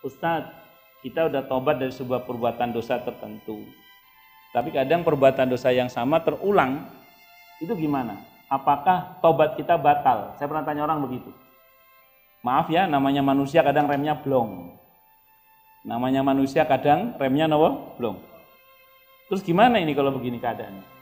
Ustadz, kita udah tobat dari sebuah perbuatan dosa tertentu. Tapi kadang perbuatan dosa yang sama terulang, itu gimana? Apakah tobat kita batal? Saya pernah tanya orang begitu. Maaf ya, namanya manusia kadang remnya blong. Namanya manusia kadang remnya nawa blong. Terus gimana ini kalau begini keadaannya?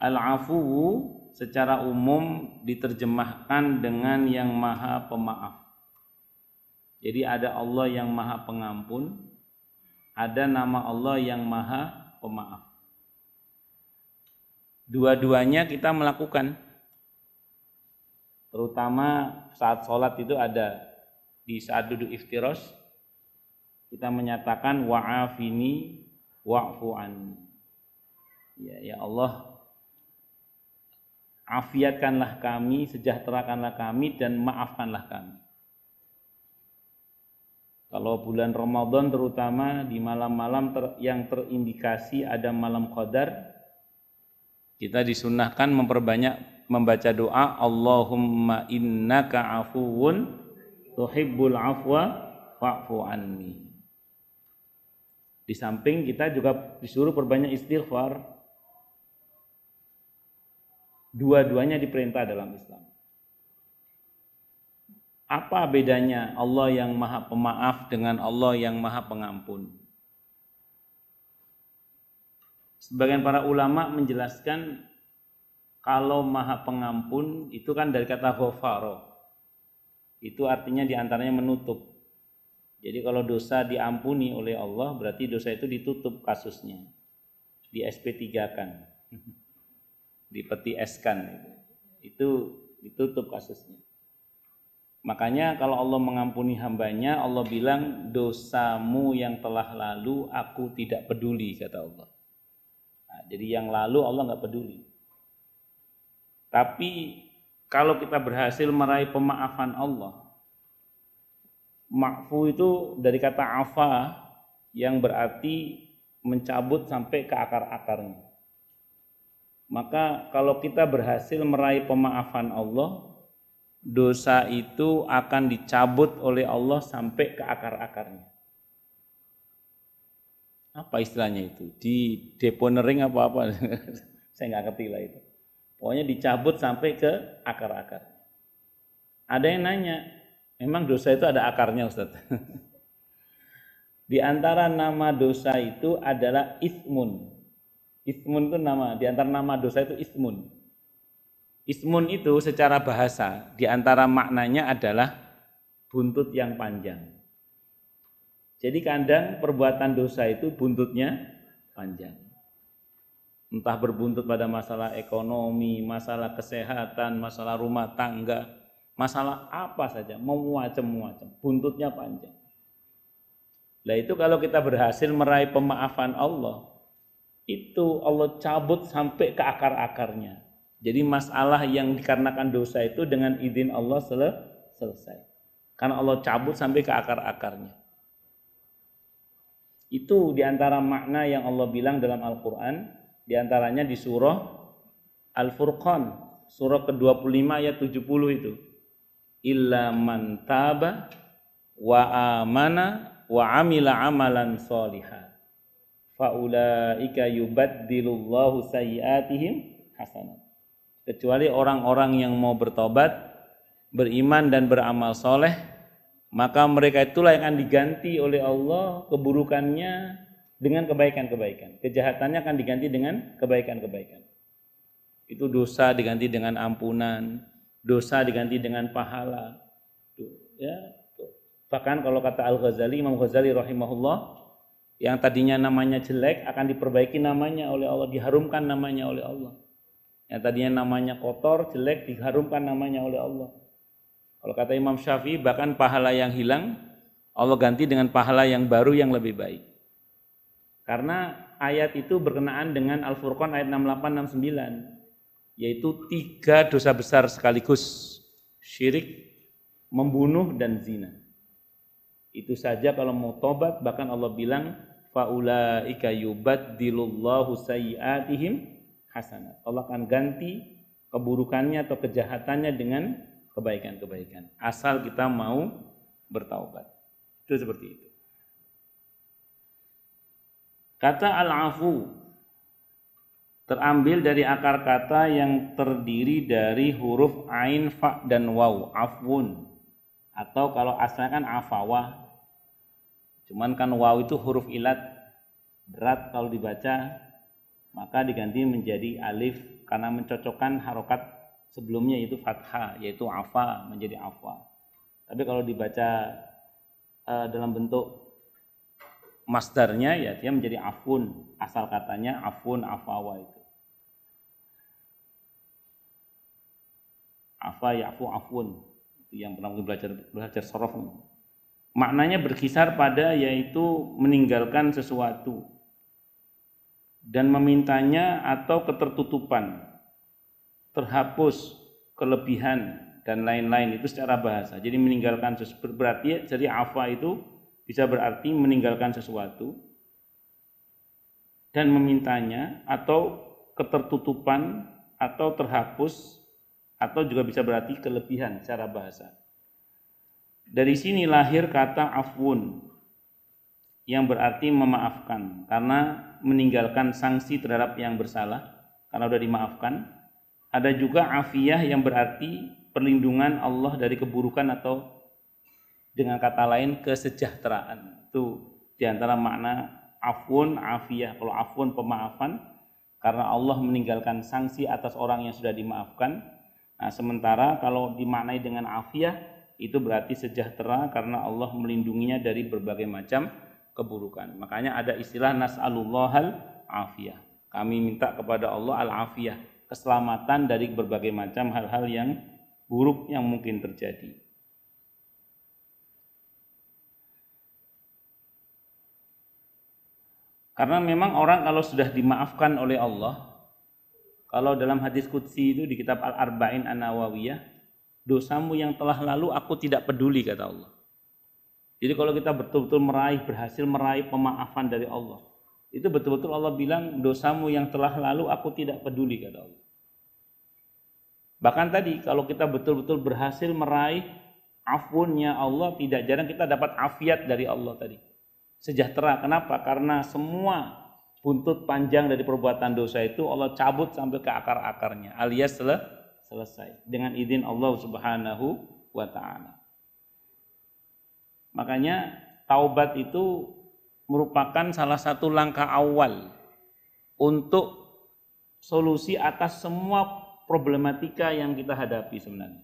Al-afu secara umum diterjemahkan dengan yang maha pemaaf. Jadi ada Allah yang maha pengampun, ada nama Allah yang maha pemaaf. Dua-duanya kita melakukan. Terutama saat sholat itu ada di saat duduk iftiros kita menyatakan wa'afini wa'fu'an. Ya, ya Allah afiatkanlah kami, sejahterakanlah kami, dan maafkanlah kami. Kalau bulan Ramadan terutama di malam-malam ter, yang terindikasi ada malam qadar, kita disunahkan memperbanyak membaca doa Allahumma innaka afuun tuhibbul afwa fa'fu anni. Di samping kita juga disuruh perbanyak istighfar, Dua-duanya diperintah dalam Islam. Apa bedanya Allah yang Maha Pemaaf dengan Allah yang Maha Pengampun? Sebagian para ulama menjelaskan kalau Maha Pengampun itu kan dari kata ghafaro. Itu artinya diantaranya menutup. Jadi kalau dosa diampuni oleh Allah berarti dosa itu ditutup kasusnya. Di SP3 kan. di eskan itu ditutup kasusnya makanya kalau Allah mengampuni hambanya Allah bilang dosamu yang telah lalu aku tidak peduli kata Allah nah, jadi yang lalu Allah nggak peduli tapi kalau kita berhasil meraih pemaafan Allah Ma'fu itu dari kata afa yang berarti mencabut sampai ke akar-akarnya. Maka kalau kita berhasil meraih pemaafan Allah, dosa itu akan dicabut oleh Allah sampai ke akar-akarnya. Apa istilahnya itu? Di deponering apa-apa? Saya nggak ngerti lah itu. Pokoknya dicabut sampai ke akar-akar. Ada yang nanya, memang dosa itu ada akarnya Ustaz? Di antara nama dosa itu adalah ismun, Ismun itu nama, di antara nama dosa itu ismun. Ismun itu secara bahasa di antara maknanya adalah buntut yang panjang. Jadi kadang perbuatan dosa itu buntutnya panjang. Entah berbuntut pada masalah ekonomi, masalah kesehatan, masalah rumah tangga, masalah apa saja, memuacem-muacem, buntutnya panjang. Nah itu kalau kita berhasil meraih pemaafan Allah, itu Allah cabut sampai ke akar-akarnya. Jadi masalah yang dikarenakan dosa itu dengan izin Allah sel selesai. Karena Allah cabut sampai ke akar-akarnya. Itu diantara makna yang Allah bilang dalam Al-Quran. Diantaranya di surah Al-Furqan. Surah ke-25 ayat 70 itu. Illa man taba wa amana wa amila amalan solihah faulaika yubaddilullahu sayiatihim hasanat. Kecuali orang-orang yang mau bertobat, beriman dan beramal soleh, maka mereka itulah yang akan diganti oleh Allah keburukannya dengan kebaikan-kebaikan. Kejahatannya akan diganti dengan kebaikan-kebaikan. Itu dosa diganti dengan ampunan, dosa diganti dengan pahala. ya. Bahkan kalau kata Al-Ghazali, Imam Ghazali rahimahullah, yang tadinya namanya jelek akan diperbaiki namanya oleh Allah, diharumkan namanya oleh Allah. Yang tadinya namanya kotor, jelek diharumkan namanya oleh Allah. Kalau kata Imam Syafi'i bahkan pahala yang hilang Allah ganti dengan pahala yang baru yang lebih baik. Karena ayat itu berkenaan dengan Al-Furqan ayat 68 69 yaitu tiga dosa besar sekaligus syirik, membunuh dan zina. Itu saja kalau mau tobat bahkan Allah bilang faulaika yubaddilullahu sayyi'atihim hasanat. Allah akan ganti keburukannya atau kejahatannya dengan kebaikan-kebaikan. Asal kita mau bertaubat. Itu seperti itu. Kata al-afu terambil dari akar kata yang terdiri dari huruf ain, fa dan waw, afun. Atau kalau asalnya kan afawah Cuman kan waw itu huruf ilat berat kalau dibaca maka diganti menjadi alif karena mencocokkan harokat sebelumnya yaitu fathah yaitu afa menjadi afa. Tapi kalau dibaca uh, dalam bentuk masdarnya ya dia menjadi afun asal katanya afun afawa itu. Afa ya'fu afun itu yang pernah belajar belajar sorof maknanya berkisar pada yaitu meninggalkan sesuatu dan memintanya atau ketertutupan, terhapus, kelebihan dan lain-lain itu secara bahasa. Jadi meninggalkan sesuatu berarti jadi afa itu bisa berarti meninggalkan sesuatu dan memintanya atau ketertutupan atau terhapus atau juga bisa berarti kelebihan secara bahasa. Dari sini lahir kata afwun yang berarti memaafkan karena meninggalkan sanksi terhadap yang bersalah karena sudah dimaafkan. Ada juga afiyah yang berarti perlindungan Allah dari keburukan atau dengan kata lain kesejahteraan. Itu diantara makna afun, afiyah. Kalau afun pemaafan karena Allah meninggalkan sanksi atas orang yang sudah dimaafkan. Nah, sementara kalau dimaknai dengan afiyah itu berarti sejahtera karena Allah melindunginya dari berbagai macam keburukan. Makanya ada istilah nas'alullahal afiyah. Kami minta kepada Allah al-afiyah, keselamatan dari berbagai macam hal-hal yang buruk yang mungkin terjadi. Karena memang orang kalau sudah dimaafkan oleh Allah, kalau dalam hadis kudsi itu di kitab Al-Arba'in An-Nawawiyah, dosamu yang telah lalu aku tidak peduli kata Allah. Jadi kalau kita betul-betul meraih berhasil meraih pemaafan dari Allah, itu betul-betul Allah bilang dosamu yang telah lalu aku tidak peduli kata Allah. Bahkan tadi kalau kita betul-betul berhasil meraih afunnya Allah, tidak jarang kita dapat afiat dari Allah tadi. Sejahtera. Kenapa? Karena semua buntut panjang dari perbuatan dosa itu Allah cabut sampai ke akar-akarnya alias selesai selesai dengan izin Allah Subhanahu wa taala. Makanya taubat itu merupakan salah satu langkah awal untuk solusi atas semua problematika yang kita hadapi sebenarnya.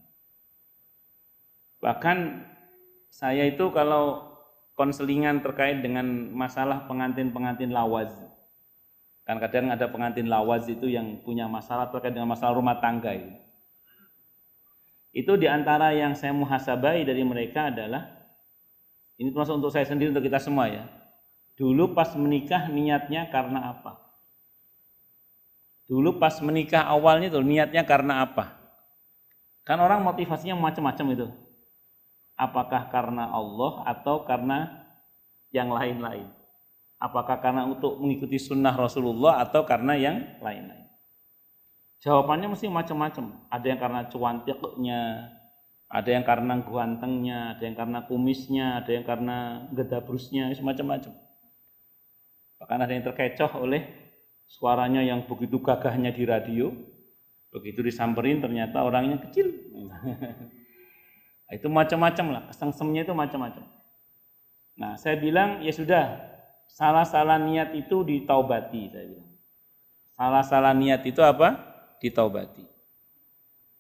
Bahkan saya itu kalau konselingan terkait dengan masalah pengantin-pengantin lawaz. Kan kadang ada pengantin lawaz itu yang punya masalah terkait dengan masalah rumah tangga itu itu diantara yang saya muhasabai dari mereka adalah ini termasuk untuk saya sendiri untuk kita semua ya dulu pas menikah niatnya karena apa dulu pas menikah awalnya tuh niatnya karena apa kan orang motivasinya macam-macam itu apakah karena Allah atau karena yang lain-lain apakah karena untuk mengikuti sunnah Rasulullah atau karena yang lain-lain Jawabannya mesti macam-macam. Ada yang karena cuantiknya, ada yang karena guantengnya, ada yang karena kumisnya, ada yang karena gedabrusnya, semacam-macam. Bahkan ada yang terkecoh oleh suaranya yang begitu gagahnya di radio, begitu disamperin ternyata orangnya kecil. itu macam-macam lah, kesengsemnya itu macam-macam. Nah, saya bilang ya sudah, salah-salah niat itu ditaubati saya bilang. Salah-salah niat itu apa? ditaubati.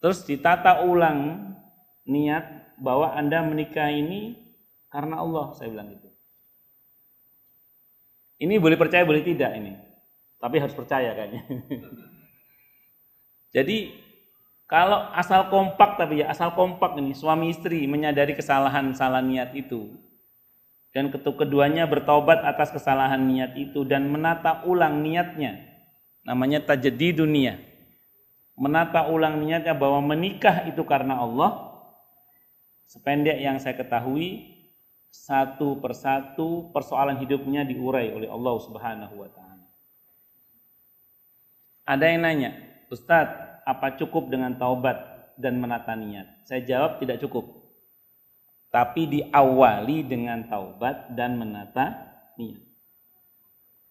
Terus ditata ulang niat bahwa Anda menikah ini karena Allah, saya bilang gitu. Ini boleh percaya boleh tidak ini. Tapi harus percaya kayaknya. Jadi kalau asal kompak tapi ya asal kompak ini suami istri menyadari kesalahan salah niat itu dan ketuk keduanya bertobat atas kesalahan niat itu dan menata ulang niatnya namanya tajedi dunia menata ulang niatnya bahwa menikah itu karena Allah sependek yang saya ketahui satu persatu persoalan hidupnya diurai oleh Allah Subhanahu wa taala. Ada yang nanya, Ustadz apa cukup dengan taubat dan menata niat?" Saya jawab tidak cukup. Tapi diawali dengan taubat dan menata niat.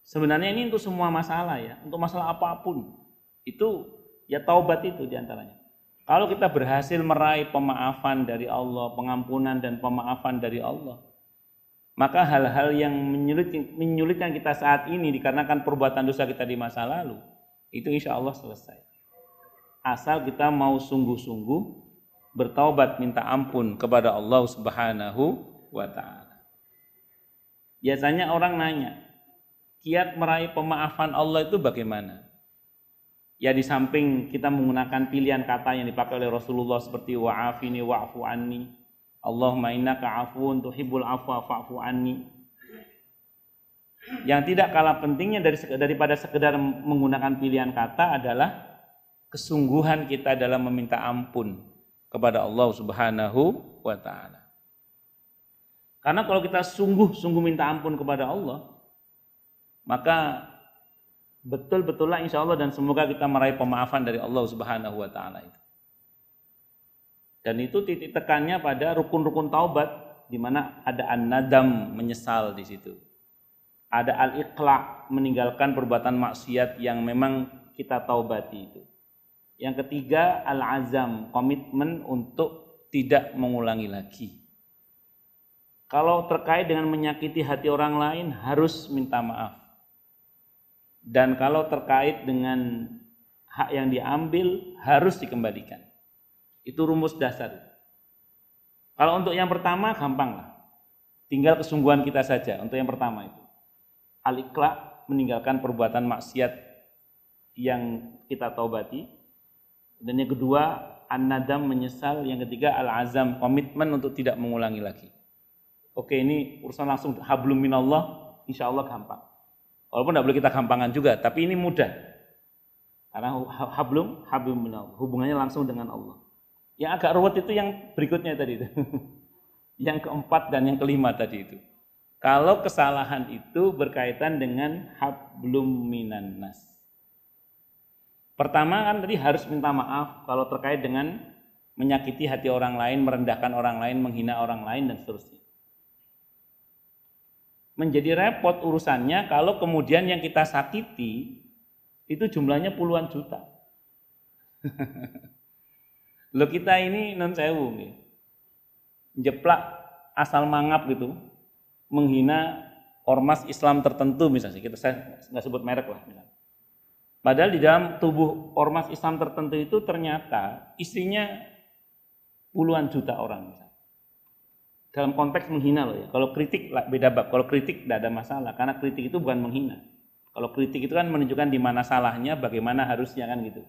Sebenarnya ini untuk semua masalah ya, untuk masalah apapun. Itu Ya taubat itu diantaranya. Kalau kita berhasil meraih pemaafan dari Allah, pengampunan dan pemaafan dari Allah, maka hal-hal yang menyulitkan, kita saat ini dikarenakan perbuatan dosa kita di masa lalu, itu insya Allah selesai. Asal kita mau sungguh-sungguh bertaubat minta ampun kepada Allah Subhanahu wa taala. Biasanya orang nanya, kiat meraih pemaafan Allah itu bagaimana? ya di samping kita menggunakan pilihan kata yang dipakai oleh Rasulullah seperti wa'afini wa'fu anni Allahumma innaka afun tuhibbul afwa fa'fu anni yang tidak kalah pentingnya dari daripada sekedar menggunakan pilihan kata adalah kesungguhan kita dalam meminta ampun kepada Allah Subhanahu wa taala. Karena kalau kita sungguh-sungguh minta ampun kepada Allah, maka betul-betul lah insya Allah dan semoga kita meraih pemaafan dari Allah Subhanahu Wa Taala itu. Dan itu titik tekannya pada rukun-rukun taubat di mana ada an-nadam menyesal di situ. Ada al-iqla meninggalkan perbuatan maksiat yang memang kita taubati itu. Yang ketiga al-azam, komitmen untuk tidak mengulangi lagi. Kalau terkait dengan menyakiti hati orang lain harus minta maaf dan kalau terkait dengan hak yang diambil harus dikembalikan. Itu rumus dasar. Kalau untuk yang pertama gampang lah. Tinggal kesungguhan kita saja untuk yang pertama itu. al meninggalkan perbuatan maksiat yang kita taubati. Dan yang kedua an-nadam menyesal, yang ketiga al-azam komitmen untuk tidak mengulangi lagi. Oke, ini urusan langsung hablum minallah, insyaallah gampang. Walaupun tidak boleh kita gampangan juga, tapi ini mudah. Karena hablum, hablum hubungannya langsung dengan Allah. Yang agak ruwet itu yang berikutnya tadi itu. yang keempat dan yang kelima tadi itu. Kalau kesalahan itu berkaitan dengan hablum minan nas. Pertama kan tadi harus minta maaf kalau terkait dengan menyakiti hati orang lain, merendahkan orang lain, menghina orang lain dan seterusnya menjadi repot urusannya kalau kemudian yang kita sakiti itu jumlahnya puluhan juta. Lo kita ini non sewu nih. Jeplak asal mangap gitu, menghina ormas Islam tertentu misalnya, kita saya nggak sebut merek lah misalnya. Padahal di dalam tubuh ormas Islam tertentu itu ternyata isinya puluhan juta orang misalnya dalam konteks menghina loh ya. Kalau kritik beda bab. Kalau kritik tidak ada masalah karena kritik itu bukan menghina. Kalau kritik itu kan menunjukkan di mana salahnya, bagaimana harusnya kan gitu.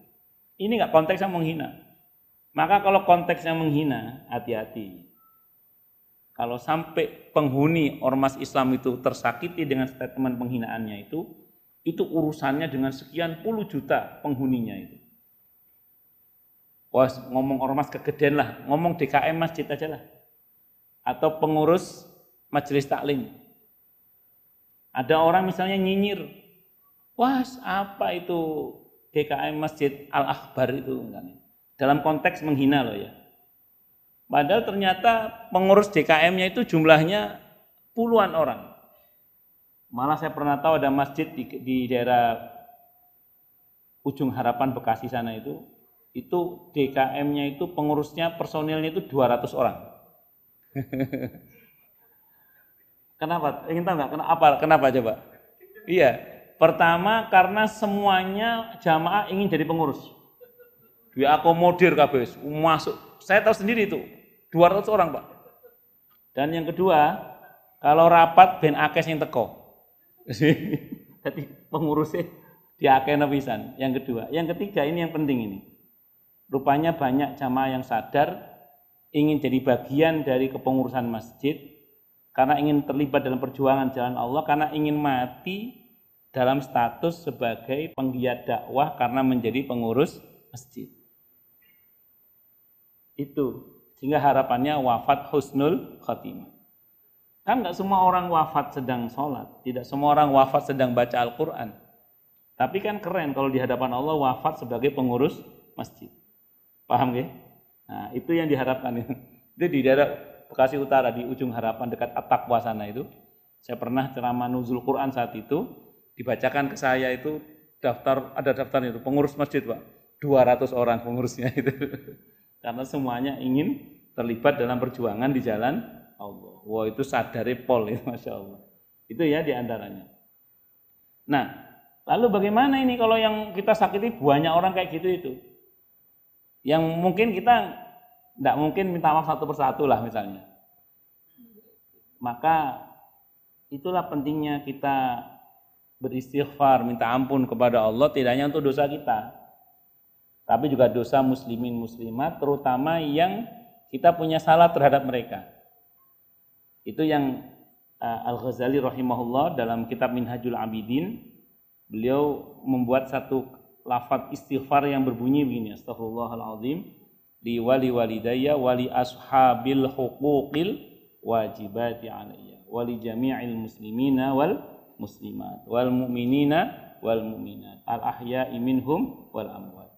Ini nggak konteks yang menghina. Maka kalau konteks yang menghina, hati-hati. Kalau sampai penghuni ormas Islam itu tersakiti dengan statement penghinaannya itu, itu urusannya dengan sekian puluh juta penghuninya itu. Wah, ngomong ormas kegedean lah, ngomong DKM masjid aja lah atau pengurus majelis taklim. Ada orang misalnya nyinyir, wah apa itu DKM Masjid Al-Akbar itu? Dalam konteks menghina loh ya. Padahal ternyata pengurus DKM-nya itu jumlahnya puluhan orang. Malah saya pernah tahu ada masjid di, di daerah ujung harapan Bekasi sana itu, itu DKM-nya itu pengurusnya personilnya itu 200 orang. kenapa? Ingin tahu nggak? Kenapa? Kenapa coba? Iya. Pertama karena semuanya jamaah ingin jadi pengurus. Diakomodir kabis, masuk. Saya tahu sendiri itu 200 orang, Pak. Dan yang kedua, kalau rapat ben akes yang teko. Jadi pengurusnya di pisan. Yang kedua, yang ketiga ini yang penting ini. Rupanya banyak jamaah yang sadar ingin jadi bagian dari kepengurusan masjid, karena ingin terlibat dalam perjuangan jalan Allah, karena ingin mati dalam status sebagai penggiat dakwah karena menjadi pengurus masjid. Itu sehingga harapannya wafat husnul khatimah Kan nggak semua orang wafat sedang sholat, tidak semua orang wafat sedang baca Al-Quran. Tapi kan keren kalau di hadapan Allah wafat sebagai pengurus masjid. Paham gak? Nah, itu yang diharapkan itu. Ya. Itu di daerah Bekasi Utara di ujung harapan dekat atap wasana itu. Saya pernah ceramah nuzul Quran saat itu dibacakan ke saya itu daftar ada daftar itu pengurus masjid, Pak. 200 orang pengurusnya itu. Karena semuanya ingin terlibat dalam perjuangan di jalan Allah. Wah, wow, itu sadari pol itu, ya, Masya Allah. Itu ya diantaranya. Nah, lalu bagaimana ini kalau yang kita sakiti banyak orang kayak gitu itu? yang mungkin kita tidak mungkin minta maaf satu persatu lah misalnya. Maka itulah pentingnya kita beristighfar, minta ampun kepada Allah tidak hanya untuk dosa kita, tapi juga dosa muslimin muslimat terutama yang kita punya salah terhadap mereka. Itu yang eh, Al-Ghazali rahimahullah dalam kitab Minhajul Abidin beliau membuat satu lafat istighfar yang berbunyi begini Astaghfirullahaladzim, li wali walidayya wali ashabil huquqil wajibati alaiya wali jami'il muslimina wal muslimat wal mu'minina wal mu'minat al ahya'i minhum wal amwat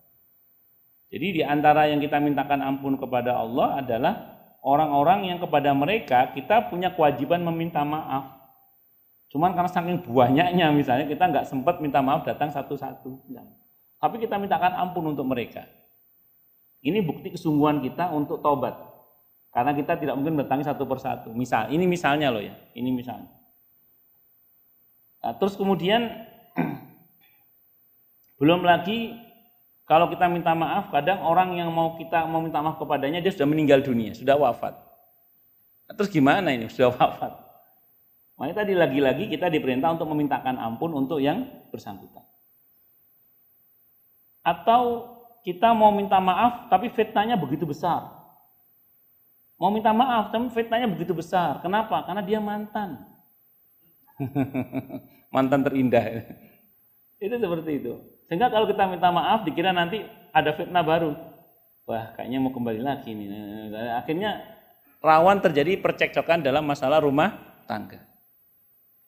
jadi di antara yang kita mintakan ampun kepada Allah adalah orang-orang yang kepada mereka kita punya kewajiban meminta maaf Cuman karena saking buahnya misalnya kita nggak sempat minta maaf datang satu-satu tapi kita mintakan ampun untuk mereka. Ini bukti kesungguhan kita untuk tobat. Karena kita tidak mungkin bertangis satu persatu. Misal, ini misalnya loh ya, ini misalnya. Nah, terus kemudian belum lagi kalau kita minta maaf, kadang orang yang mau kita mau minta maaf kepadanya dia sudah meninggal dunia, sudah wafat. Nah, terus gimana ini? Sudah wafat. Makanya tadi lagi-lagi kita diperintah untuk memintakan ampun untuk yang bersangkutan atau kita mau minta maaf tapi fitnahnya begitu besar. Mau minta maaf tapi fitnahnya begitu besar. Kenapa? Karena dia mantan. mantan terindah. itu seperti itu. Sehingga kalau kita minta maaf dikira nanti ada fitnah baru. Wah, kayaknya mau kembali lagi nih. Akhirnya rawan terjadi percekcokan dalam masalah rumah tangga.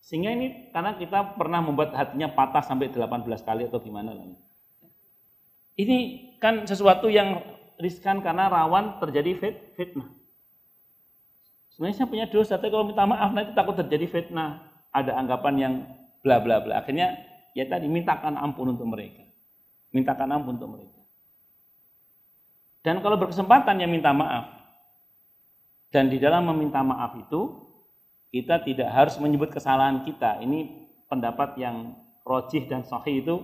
Sehingga ini karena kita pernah membuat hatinya patah sampai 18 kali atau gimana lah. Ini kan sesuatu yang riskan karena rawan terjadi fit, fitnah. Sebenarnya saya punya dosa, tapi kalau minta maaf nanti takut terjadi fitnah. Ada anggapan yang bla bla bla. Akhirnya ya tadi mintakan ampun untuk mereka. Mintakan ampun untuk mereka. Dan kalau berkesempatan ya minta maaf. Dan di dalam meminta maaf itu kita tidak harus menyebut kesalahan kita. Ini pendapat yang rojih dan sahih itu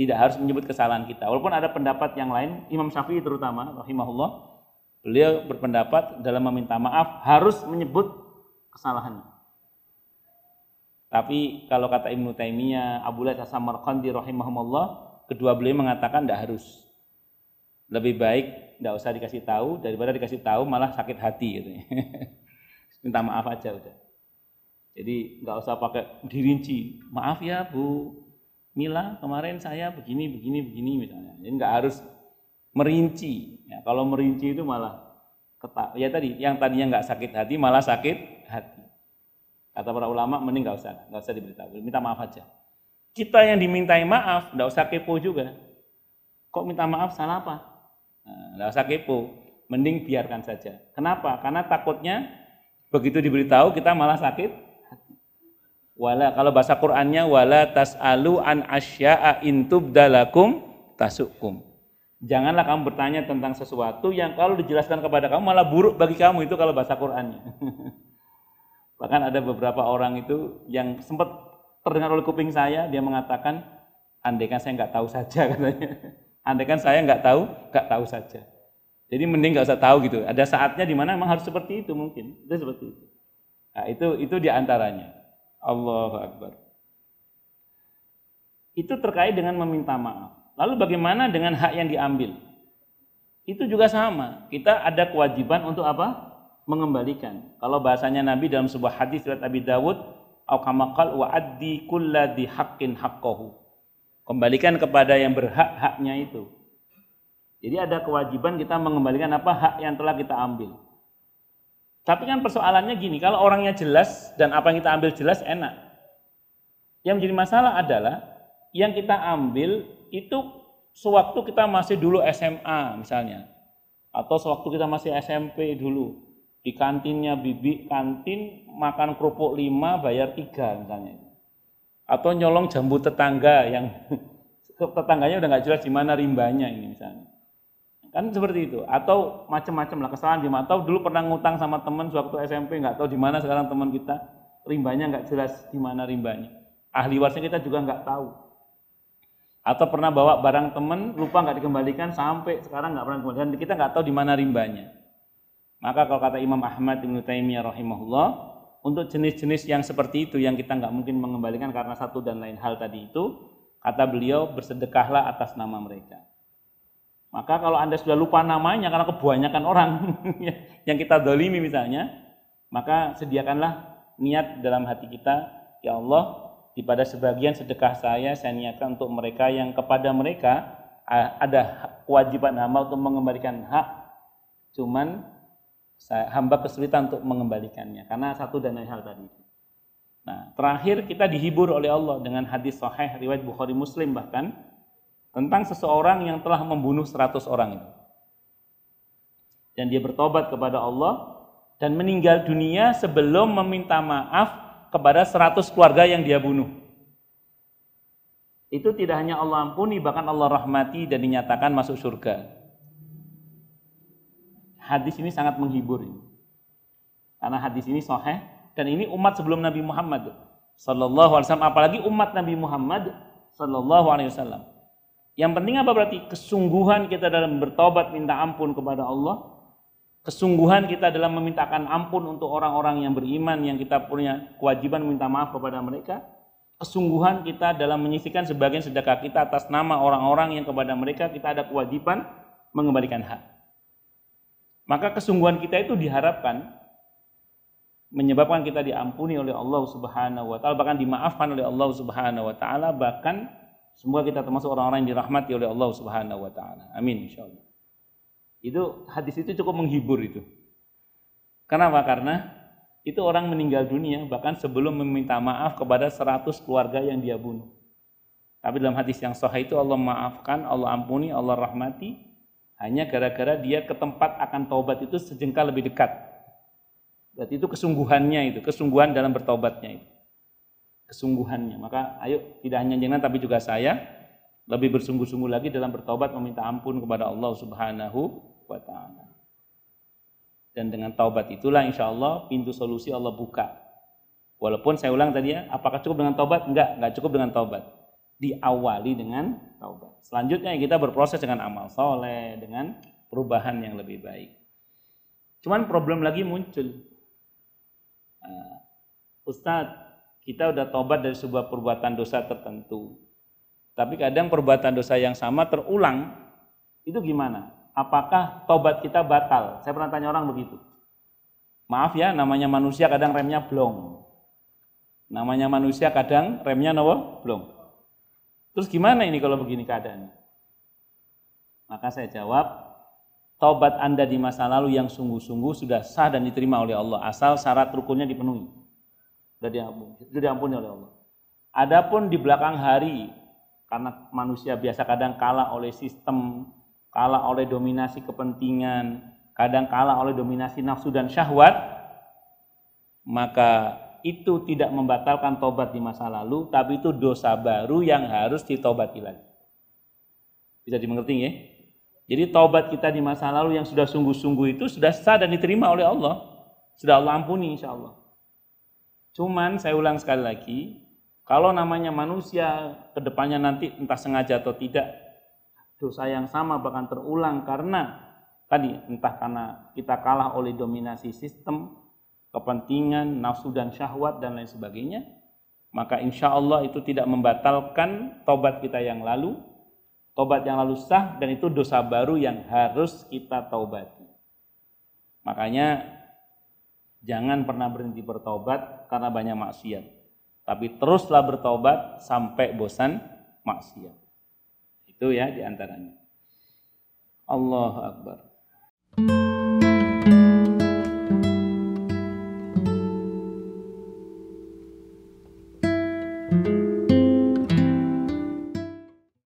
tidak harus menyebut kesalahan kita. Walaupun ada pendapat yang lain, Imam Syafi'i terutama rahimahullah, beliau berpendapat dalam meminta maaf harus menyebut kesalahannya. Tapi kalau kata Ibnu Taimiyah, Abu Laith Samarqandi rahimahumullah, kedua beliau mengatakan tidak harus. Lebih baik tidak usah dikasih tahu daripada dikasih tahu malah sakit hati gitu. Minta maaf aja udah. Jadi nggak usah pakai dirinci. Maaf ya Bu, Mila kemarin saya begini begini begini misalnya jadi nggak harus merinci ya, kalau merinci itu malah ketak ya tadi yang tadinya nggak sakit hati malah sakit hati kata para ulama mending nggak usah nggak usah diberitahu minta maaf aja kita yang dimintai maaf nggak usah kepo juga kok minta maaf salah apa nah, nggak usah kepo mending biarkan saja kenapa karena takutnya begitu diberitahu kita malah sakit wala kalau bahasa Qur'annya wala tasalu an asya'a intub dalakum tasukum. Janganlah kamu bertanya tentang sesuatu yang kalau dijelaskan kepada kamu malah buruk bagi kamu itu kalau bahasa Qur'annya. Bahkan ada beberapa orang itu yang sempat terdengar oleh kuping saya dia mengatakan andaikan saya nggak tahu saja katanya. Andaikan saya nggak tahu, nggak tahu saja. Jadi mending nggak usah tahu gitu. Ada saatnya dimana mana memang harus seperti itu mungkin. Itu seperti itu. Nah, itu itu diantaranya. Allahu Akbar. Itu terkait dengan meminta maaf. Lalu bagaimana dengan hak yang diambil? Itu juga sama. Kita ada kewajiban untuk apa? Mengembalikan. Kalau bahasanya Nabi dalam sebuah hadis riwayat Abi Dawud, "Aukamakal wa addi kulladhi haqqin haqqahu." Kembalikan kepada yang berhak haknya itu. Jadi ada kewajiban kita mengembalikan apa hak yang telah kita ambil. Tapi kan persoalannya gini, kalau orangnya jelas dan apa yang kita ambil jelas enak. Yang menjadi masalah adalah yang kita ambil itu sewaktu kita masih dulu SMA misalnya atau sewaktu kita masih SMP dulu di kantinnya bibi kantin makan kerupuk lima bayar tiga misalnya atau nyolong jambu tetangga yang tetangganya udah nggak jelas di mana rimbanya ini misalnya kan seperti itu atau macam-macam lah kesalahan di atau dulu pernah ngutang sama teman waktu SMP nggak tahu di mana sekarang teman kita rimbanya nggak jelas di mana rimbanya ahli warisnya kita juga nggak tahu atau pernah bawa barang teman lupa nggak dikembalikan sampai sekarang nggak pernah dikembalikan kita nggak tahu di mana rimbanya maka kalau kata Imam Ahmad Ibn Taimiyah rahimahullah untuk jenis-jenis yang seperti itu yang kita nggak mungkin mengembalikan karena satu dan lain hal tadi itu kata beliau bersedekahlah atas nama mereka maka kalau Anda sudah lupa namanya karena kebanyakan orang yang kita dolimi misalnya, maka sediakanlah niat dalam hati kita, ya Allah, di pada sebagian sedekah saya saya niatkan untuk mereka yang kepada mereka ada kewajiban nama untuk mengembalikan hak, cuman saya, hamba kesulitan untuk mengembalikannya karena satu dan lain hal tadi. Nah, terakhir kita dihibur oleh Allah dengan hadis sahih riwayat Bukhari Muslim bahkan tentang seseorang yang telah membunuh 100 orang itu. Dan dia bertobat kepada Allah dan meninggal dunia sebelum meminta maaf kepada 100 keluarga yang dia bunuh. Itu tidak hanya Allah ampuni, bahkan Allah rahmati dan dinyatakan masuk surga. Hadis ini sangat menghibur. Karena hadis ini soheh dan ini umat sebelum Nabi Muhammad sallallahu alaihi wasallam apalagi umat Nabi Muhammad sallallahu alaihi wasallam yang penting apa berarti? Kesungguhan kita dalam bertobat minta ampun kepada Allah. Kesungguhan kita dalam memintakan ampun untuk orang-orang yang beriman yang kita punya kewajiban minta maaf kepada mereka. Kesungguhan kita dalam menyisihkan sebagian sedekah kita atas nama orang-orang yang kepada mereka kita ada kewajiban mengembalikan hak. Maka kesungguhan kita itu diharapkan menyebabkan kita diampuni oleh Allah Subhanahu wa taala bahkan dimaafkan oleh Allah Subhanahu wa taala bahkan Semoga kita termasuk orang-orang yang dirahmati oleh Allah Subhanahu wa taala. Amin insyaallah. Itu hadis itu cukup menghibur itu. Kenapa? Karena itu orang meninggal dunia bahkan sebelum meminta maaf kepada 100 keluarga yang dia bunuh. Tapi dalam hadis yang sahih itu Allah maafkan, Allah ampuni, Allah rahmati hanya gara-gara dia ke tempat akan taubat itu sejengkal lebih dekat. Berarti itu kesungguhannya itu, kesungguhan dalam bertaubatnya itu kesungguhannya. Maka ayo tidak hanya jenengan tapi juga saya lebih bersungguh-sungguh lagi dalam bertobat meminta ampun kepada Allah Subhanahu wa taala. Dan dengan taubat itulah insya Allah pintu solusi Allah buka. Walaupun saya ulang tadi ya, apakah cukup dengan taubat? Enggak, enggak cukup dengan taubat. Diawali dengan taubat. Selanjutnya kita berproses dengan amal soleh, dengan perubahan yang lebih baik. Cuman problem lagi muncul. Uh, Ustadz, kita udah tobat dari sebuah perbuatan dosa tertentu. Tapi kadang perbuatan dosa yang sama terulang, itu gimana? Apakah tobat kita batal? Saya pernah tanya orang begitu. Maaf ya, namanya manusia kadang remnya blong. Namanya manusia kadang remnya nawa blong. Terus gimana ini kalau begini keadaannya? Maka saya jawab, tobat Anda di masa lalu yang sungguh-sungguh sudah sah dan diterima oleh Allah asal syarat rukunnya dipenuhi sudah diampuni, sudah diampuni oleh Allah. Adapun di belakang hari karena manusia biasa kadang kalah oleh sistem, kalah oleh dominasi kepentingan, kadang kalah oleh dominasi nafsu dan syahwat, maka itu tidak membatalkan tobat di masa lalu, tapi itu dosa baru yang harus ditobati lagi. Bisa dimengerti ya? Jadi tobat kita di masa lalu yang sudah sungguh-sungguh itu sudah sah dan diterima oleh Allah. Sudah Allah ampuni insya Allah. Cuman saya ulang sekali lagi, kalau namanya manusia kedepannya nanti entah sengaja atau tidak, dosa yang sama bahkan terulang karena tadi entah karena kita kalah oleh dominasi sistem, kepentingan, nafsu dan syahwat dan lain sebagainya, maka insya Allah itu tidak membatalkan tobat kita yang lalu, tobat yang lalu sah dan itu dosa baru yang harus kita taubati. Makanya Jangan pernah berhenti bertobat karena banyak maksiat. Tapi teruslah bertobat sampai bosan maksiat. Itu ya diantaranya. Allah Akbar.